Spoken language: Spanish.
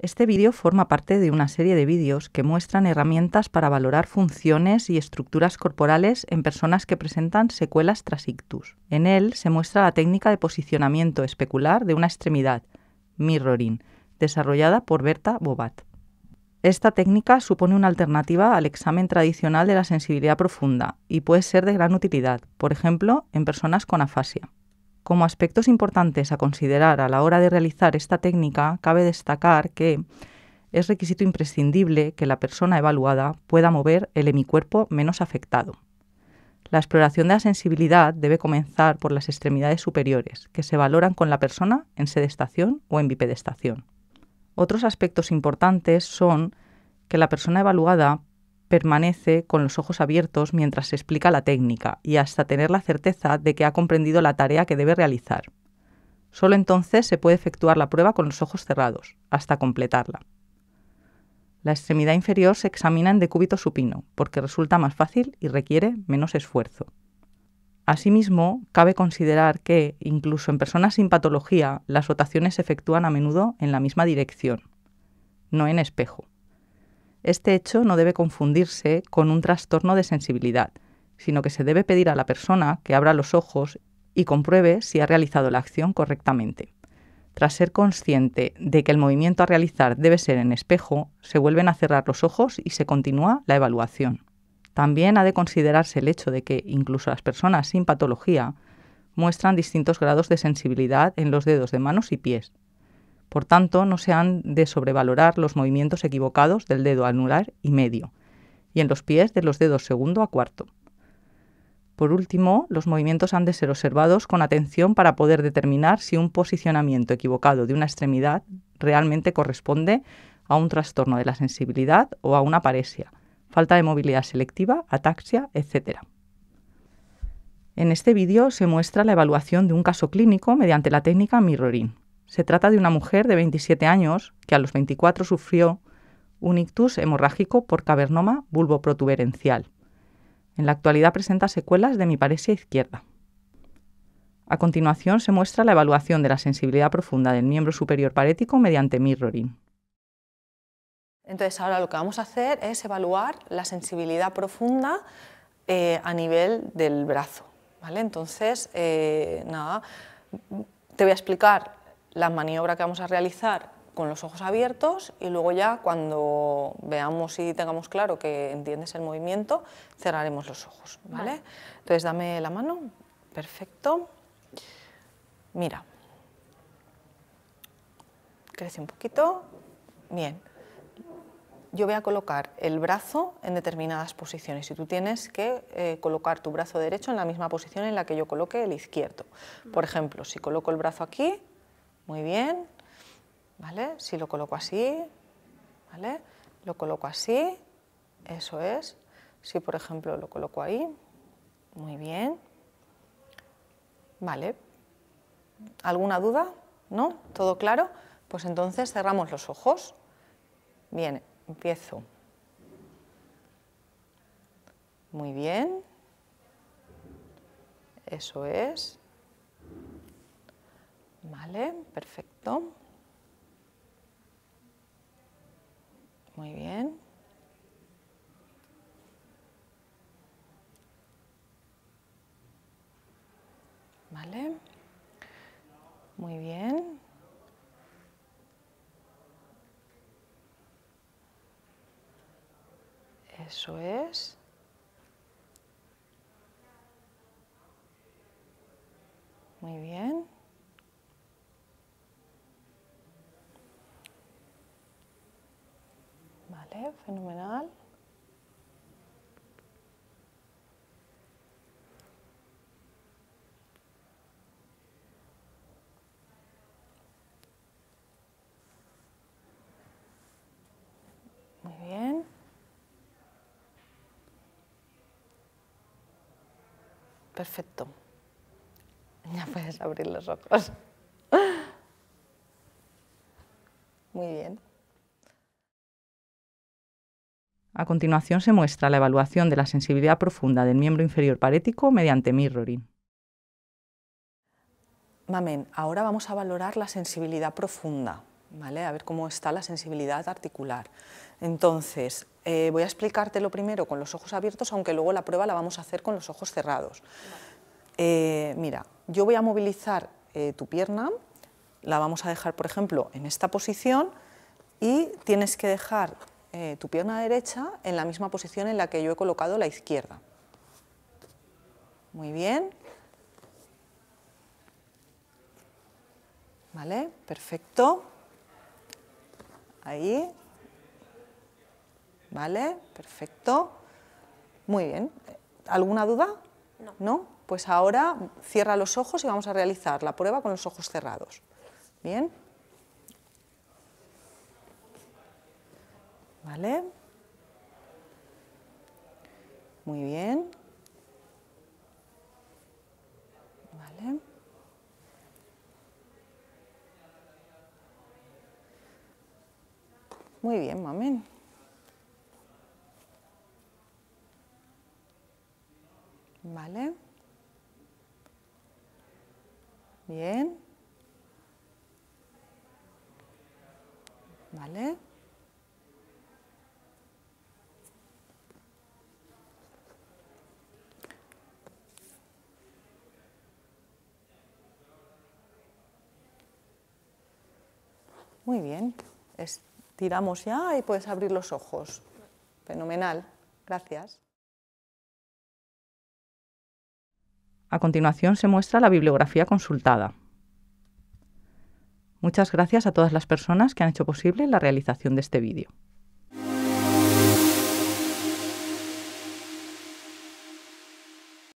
Este vídeo forma parte de una serie de vídeos que muestran herramientas para valorar funciones y estructuras corporales en personas que presentan secuelas tras En él se muestra la técnica de posicionamiento especular de una extremidad, mirroring, desarrollada por Berta Bobat. Esta técnica supone una alternativa al examen tradicional de la sensibilidad profunda y puede ser de gran utilidad, por ejemplo, en personas con afasia. Como aspectos importantes a considerar a la hora de realizar esta técnica, cabe destacar que es requisito imprescindible que la persona evaluada pueda mover el hemicuerpo menos afectado. La exploración de la sensibilidad debe comenzar por las extremidades superiores, que se valoran con la persona en sedestación o en bipedestación. Otros aspectos importantes son que la persona evaluada permanece con los ojos abiertos mientras se explica la técnica y hasta tener la certeza de que ha comprendido la tarea que debe realizar. Solo entonces se puede efectuar la prueba con los ojos cerrados, hasta completarla. La extremidad inferior se examina en decúbito supino, porque resulta más fácil y requiere menos esfuerzo. Asimismo, cabe considerar que, incluso en personas sin patología, las rotaciones se efectúan a menudo en la misma dirección, no en espejo. Este hecho no debe confundirse con un trastorno de sensibilidad, sino que se debe pedir a la persona que abra los ojos y compruebe si ha realizado la acción correctamente. Tras ser consciente de que el movimiento a realizar debe ser en espejo, se vuelven a cerrar los ojos y se continúa la evaluación. También ha de considerarse el hecho de que incluso las personas sin patología muestran distintos grados de sensibilidad en los dedos de manos y pies, por tanto, no se han de sobrevalorar los movimientos equivocados del dedo anular y medio, y en los pies de los dedos segundo a cuarto. Por último, los movimientos han de ser observados con atención para poder determinar si un posicionamiento equivocado de una extremidad realmente corresponde a un trastorno de la sensibilidad o a una paresia, falta de movilidad selectiva, ataxia, etc. En este vídeo se muestra la evaluación de un caso clínico mediante la técnica mirroring. Se trata de una mujer de 27 años que a los 24 sufrió un ictus hemorrágico por cavernoma bulboprotuberencial. En la actualidad presenta secuelas de mi paresia izquierda. A continuación se muestra la evaluación de la sensibilidad profunda del miembro superior parético mediante mirroring. Entonces ahora lo que vamos a hacer es evaluar la sensibilidad profunda eh, a nivel del brazo. ¿vale? Entonces, eh, nada, te voy a explicar la maniobra que vamos a realizar con los ojos abiertos y luego ya cuando veamos y tengamos claro que entiendes el movimiento, cerraremos los ojos, ¿vale? Entonces dame la mano, perfecto. Mira, crece un poquito, bien. Yo voy a colocar el brazo en determinadas posiciones y tú tienes que eh, colocar tu brazo derecho en la misma posición en la que yo coloque el izquierdo. Por ejemplo, si coloco el brazo aquí, muy bien. ¿Vale? Si lo coloco así, ¿vale? Lo coloco así, eso es. Si por ejemplo lo coloco ahí, muy bien. Vale. ¿Alguna duda? ¿No? ¿Todo claro? Pues entonces cerramos los ojos. Bien, empiezo. Muy bien. Eso es. Vale, perfecto. Muy bien. Vale. Muy bien. Eso es. Muy bien. fenomenal. Muy bien. Perfecto. Ya puedes abrir los ojos. Muy bien. A continuación se muestra la evaluación de la sensibilidad profunda del miembro inferior parético mediante mirroring. Mamen, ahora vamos a valorar la sensibilidad profunda, ¿vale? A ver cómo está la sensibilidad articular. Entonces, eh, voy a explicártelo primero con los ojos abiertos, aunque luego la prueba la vamos a hacer con los ojos cerrados. Eh, mira, yo voy a movilizar eh, tu pierna, la vamos a dejar, por ejemplo, en esta posición y tienes que dejar eh, tu pierna derecha en la misma posición en la que yo he colocado la izquierda. Muy bien. ¿Vale? Perfecto. Ahí. ¿Vale? Perfecto. Muy bien. ¿Alguna duda? ¿No? Pues ahora cierra los ojos y vamos a realizar la prueba con los ojos cerrados. Bien. ¿Vale? Muy bien. ¿Vale? Muy bien, mamen. ¿Vale? Bien. ¿Vale? Muy bien, estiramos ya y puedes abrir los ojos. Fenomenal, gracias. A continuación se muestra la bibliografía consultada. Muchas gracias a todas las personas que han hecho posible la realización de este vídeo.